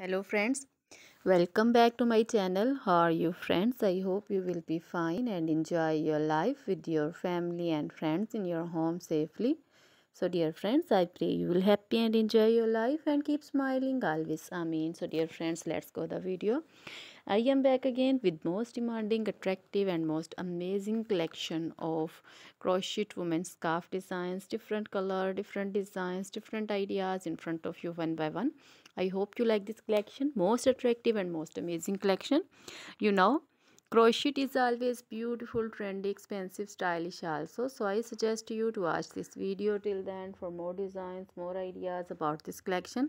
hello friends welcome back to my channel how are you friends i hope you will be fine and enjoy your life with your family and friends in your home safely so dear friends, I pray you will happy and enjoy your life and keep smiling always. Amen. So dear friends, let's go the video. I am back again with most demanding, attractive and most amazing collection of crochet women's scarf designs, different color, different designs, different ideas in front of you one by one. I hope you like this collection, most attractive and most amazing collection. You know, crochet is always beautiful trendy expensive stylish also so i suggest you to watch this video till then for more designs more ideas about this collection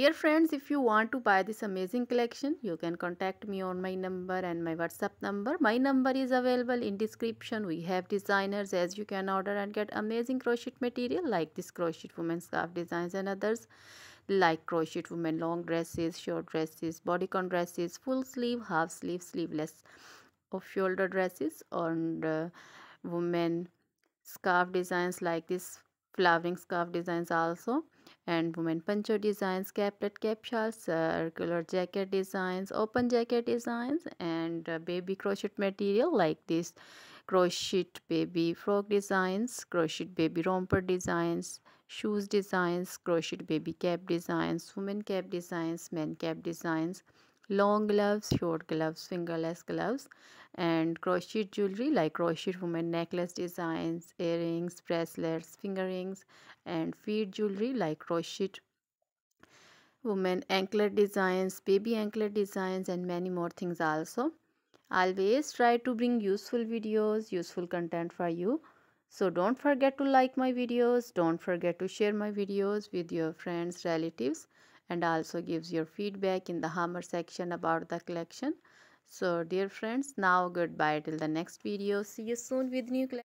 dear friends if you want to buy this amazing collection you can contact me on my number and my whatsapp number my number is available in description we have designers as you can order and get amazing crochet material like this crochet women's scarf designs and others like crochet women long dresses short dresses bodycon dresses full sleeve half sleeve sleeveless off shoulder dresses and uh, women scarf designs like this flowering scarf designs also and women poncho designs caplet cap circular jacket designs open jacket designs and uh, baby crochet material like this crochet baby frog designs crochet baby romper designs shoes designs crochet baby cap designs women cap designs men cap designs long gloves short gloves fingerless gloves and crochet jewelry like crochet women necklace designs earrings bracelets finger rings and feet jewelry like crochet women anklet designs baby anklet designs and many more things also always try to bring useful videos useful content for you so don't forget to like my videos don't forget to share my videos with your friends relatives and also gives your feedback in the hammer section about the collection so dear friends now goodbye till the next video see you soon with new collection